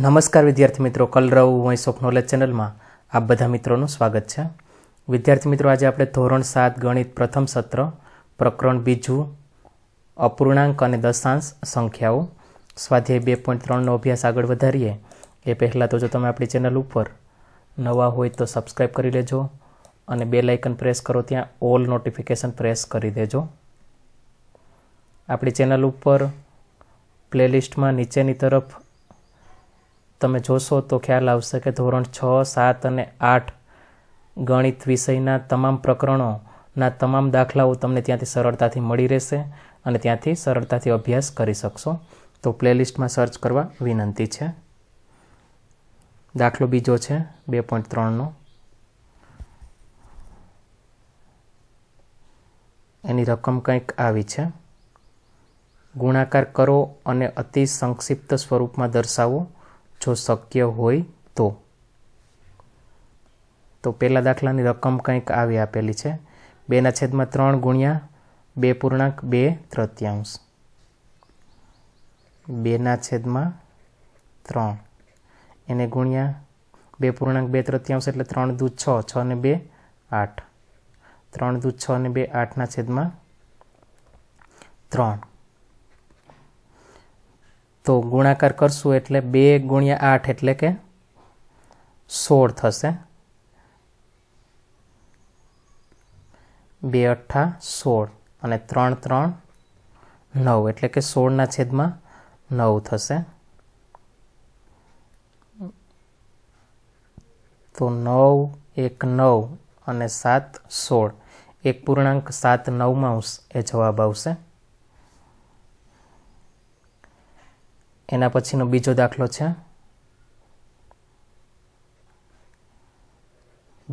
નમસ્કાર વિદ્યાર્થી મિત્રો કલરવ વોઇસ ઓફ નોલેજ ચેનલમાં આ બધા મિત્રોનું સ્વાગત છે વિદ્યાર્થી મિત્રો આજે આપણે ધોરણ સાત ગણિત પ્રથમ સત્ર પ્રકરણ બીજું અપૂર્ણાંક અને દશાંશ સંખ્યાઓ સ્વાધ્યાય બે પોઈન્ટ ત્રણનો અભ્યાસ આગળ વધારીએ એ પહેલાં તો જો તમે આપણી ચેનલ ઉપર નવા હોય તો સબસ્ક્રાઈબ કરી લેજો અને બે લાઇકન પ્રેસ કરો ત્યાં ઓલ નોટિફિકેશન પ્રેસ કરી દેજો આપણી ચેનલ ઉપર પ્લેલિસ્ટમાં નીચેની તરફ તમે જોશો તો ખ્યાલ આવશે કે ધોરણ છ સાત અને આઠ ગણિત વિષયના તમામ પ્રકરણોના તમામ દાખલાઓ તમને ત્યાંથી સરળતાથી મળી રહેશે અને ત્યાંથી સરળતાથી અભ્યાસ કરી શકશો તો પ્લેલિસ્ટમાં સર્ચ કરવા વિનંતી છે દાખલો બીજો છે બે પોઈન્ટ ત્રણનો એની રકમ કંઈક આવી છે ગુણાકાર કરો અને અતિ સંક્ષિપ્ત સ્વરૂપમાં દર્શાવો જો શક્ય હોય તો તો પહેલાં દાખલાની રકમ કંઈક આવી આપેલી છે બેના છેદમાં ત્રણ ગુણ્યા બે પૂર્ણાંક બે તૃતીયાંશ બેના છેદમાં ત્રણ એને ગુણ્યા બે પૂર્ણાંક બે તૃતીયાંશ એટલે ત્રણ દૂધ છ છ ને બે આઠ ત્રણ દૂધ છ ને બે આઠના છેદમાં ત્રણ તો ગુણાકાર કરશું એટલે બે ગુણ્યા આઠ એટલે કે સોળ થશે બે અઠ્ઠા સોળ અને ત્રણ ત્રણ નવ એટલે કે સોળના છેદમાં નવ થશે તો નવ એક નવ અને સાત સોળ એક પૂર્ણાંક સાત નવમાંશ એ જવાબ આવશે એના પછીનો બીજો દાખલો છે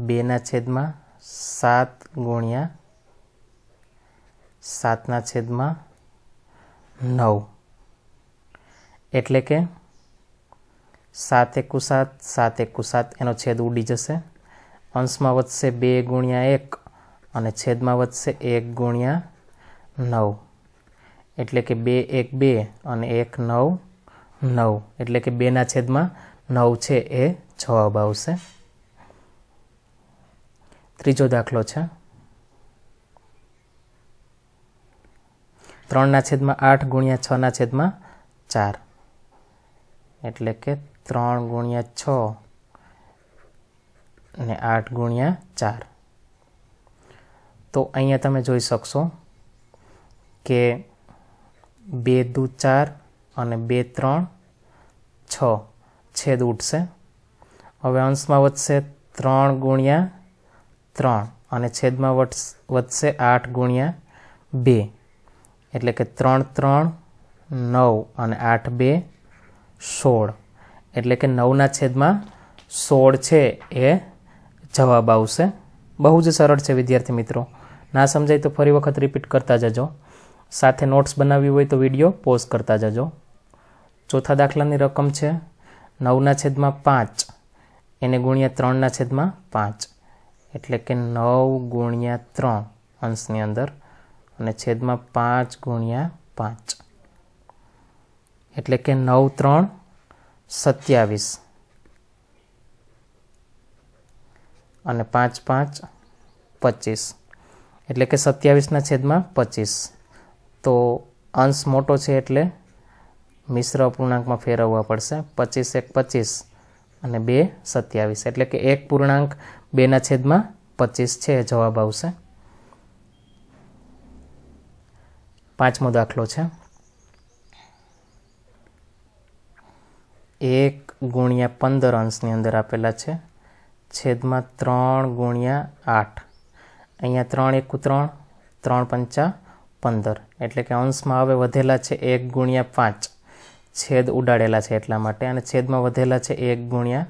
બેના છેદમાં સાત ગુણ્યા સાતના છેદમાં નવ એટલે કે સાત એકુ સાત સાત એકુ સાત એનો છેદ ઉડી જશે અંશમાં વધશે બે ગુણ્યા એક અને છેદમાં વધશે એક ગુણ્યા નવ એટલે કે બે એક બે અને એક નવ નવ એટલે કે બેના છેદમાં નવ છે એ જવાબ આવશે ત્રીજો દાખલો છે ત્રણના છેદમાં આઠ ગુણ્યા છના છેદમાં ચાર એટલે કે ત્રણ ગુણ્યા છ ને આઠ ગુણ્યા ચાર તો અહીંયા તમે જોઈ શકશો કે બે દુ ચાર અને બે ત્રણ છ છેદ ઉઠશે હવે અંશમાં વધશે ત્રણ ગુણ્યા ત્રણ અને છેદમાં વધશે આઠ ગુણ્યા બે એટલે કે ત્રણ ત્રણ નવ અને આઠ બે સોળ એટલે કે નવના છેદમાં સોળ છે એ જવાબ આવશે બહુ જ સરળ છે વિદ્યાર્થી મિત્રો ના સમજાય તો ફરી વખત રિપીટ કરતા જજો સાથે નોટ્સ બનાવવી હોય તો વિડીયો પોઝ કરતા જજો ચોથા દાખલાની રકમ છે નવના છેદમાં પાંચ એને ગુણ્યા ત્રણના છેદમાં પાંચ એટલે કે નવ ગુણ્યા ત્રણ અંશની અંદર અને છેદમાં પાંચ ગુણ્યા પાંચ એટલે કે નવ ત્રણ સત્યાવીસ અને પાંચ પાંચ પચીસ એટલે કે સત્યાવીસના છેદમાં પચીસ તો અંશ મોટો છે એટલે મિશ્ર અપૂર્ણાંકમાં ફેરવવા પડશે પચીસ એક પચીસ અને બે સત્યાવીસ એટલે કે એક પૂર્ણાંક બેના છેદમાં પચીસ છે જવાબ આવશે પાંચમો દાખલો છે એક ગુણ્યા પંદર અંશની અંદર આપેલા છે છેદમાં ત્રણ ગુણ્યા આઠ અહીંયા ત્રણ એકુ ત્રણ ત્રણ પંચા પંદર એટલે કે અંશમાં હવે વધેલા છે એક ગુણ્યા પાંચ છેદ ઉડાડેલા છે એટલા માટે અને છેદમાં વધેલા છે એક ગુણ્યા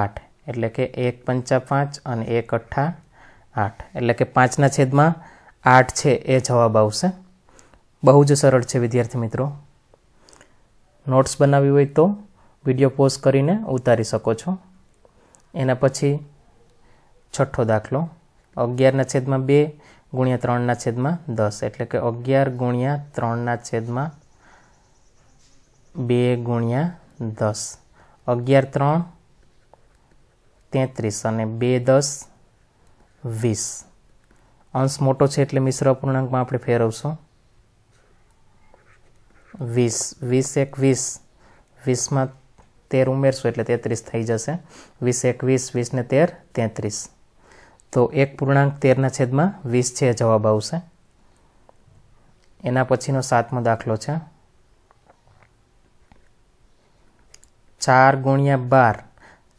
આઠ એટલે કે એક પંચા પાંચ અને એક અઠ્ઠા આઠ એટલે કે પાંચના છેદમાં આઠ છે એ જવાબ આવશે બહુ જ સરળ છે વિદ્યાર્થી મિત્રો નોટ્સ બનાવી હોય તો વિડીયો પોઝ કરીને ઉતારી શકો છો એના પછી છઠ્ઠો દાખલો અગિયારના છેદમાં બે ગુણ્યા ત્રણના છેદમાં દસ એટલે કે અગિયાર ગુણ્યા ત્રણના છેદમાં બે ગુણ્યા દસ અગિયાર ત્રણ તેત્રીસ અને બે દસ વીસ અંશ મોટો છે એટલે મિશ્ર અપૂર્ણાંકમાં આપણે ફેરવશું વીસ વીસ એક વીસ વીસમાં તેર ઉમેરશું એટલે તેત્રીસ થઈ જશે વીસ એક વીસ વીસને તેર તેત્રીસ તો એક પૂર્ણાંક તેરના છેદમાં વીસ છે જવાબ આવશે એના પછીનો સાતમો દાખલો છે ચાર ગુણ્યા બાર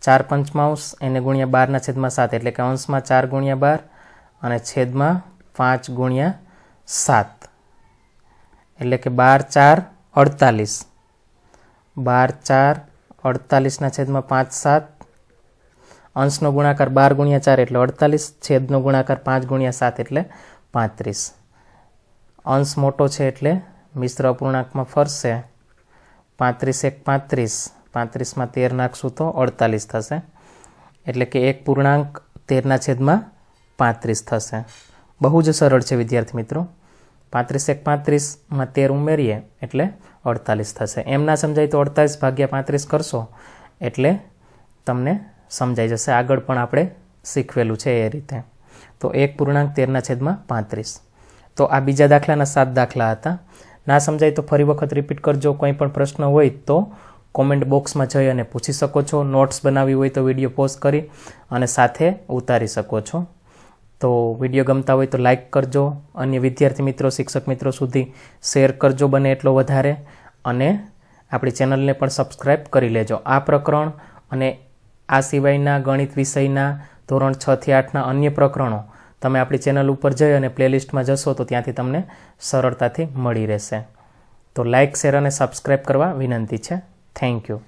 ચાર પંચમાંશ એને ગુણ્યા બારના છેદમાં સાત એટલે કે અંશમાં ચાર ગુણ્યા બાર અને છેદમાં પાંચ ગુણ્યા સાત એટલે કે બાર ચાર અડતાલીસ બાર ચાર અડતાલીસના છેદમાં પાંચ સાત અંશનો ગુણાકાર બાર ગુણ્યા ચાર એટલે અડતાલીસ છેદનો ગુણાકાર પાંચ ગુણ્યા સાત એટલે પાંત્રીસ અંશ મોટો છે એટલે મિશ્ર અપૂર્ણાંકમાં ફરશે પાંત્રીસ એક પાંત્રીસ પાંત્રીસમાં તેર નાખશું તો અડતાલીસ થશે એટલે કે એક પૂર્ણાંક તેરના છેદમાં પાંત્રીસ થશે બહુ જ સરળ છે વિદ્યાર્થી મિત્રો પાંત્રીસ એક પાંત્રીસમાં તેર ઉમેરીએ એટલે અડતાલીસ થશે એમ ના સમજાય તો અડતાલીસ ભાગ્યા પાંત્રીસ કરશો એટલે તમને સમજાઈ જશે આગળ પણ આપણે શીખવેલું છે એ રીતે તો એક પૂર્ણાંક તેરના છેદમાં પાંત્રીસ તો આ બીજા દાખલાના સાત દાખલા હતા ના સમજાય તો ફરી વખત રિપીટ કરજો કોઈ પણ પ્રશ્ન હોય તો કોમેન્ટ બોક્સમાં જઈ અને પૂછી શકો છો નોટ્સ બનાવી હોય તો વિડીયો પોઝ કરી અને સાથે ઉતારી શકો છો તો વિડીયો ગમતા હોય તો લાઇક કરજો અન્ય વિદ્યાર્થી મિત્રો શિક્ષક મિત્રો સુધી શેર કરજો બને એટલો વધારે અને આપણી ચેનલને પણ સબસ્ક્રાઈબ કરી લેજો આ પ્રકરણ અને આ સિવાયના ગણિત વિષયના ધોરણ છથી આઠના અન્ય પ્રકરણો તમે આપણી ચેનલ ઉપર જઈ અને પ્લેલિસ્ટમાં જશો તો ત્યાંથી તમને સરળતાથી મળી રહેશે તો લાઇક શેર અને સબસ્ક્રાઈબ કરવા વિનંતી છે Thank you.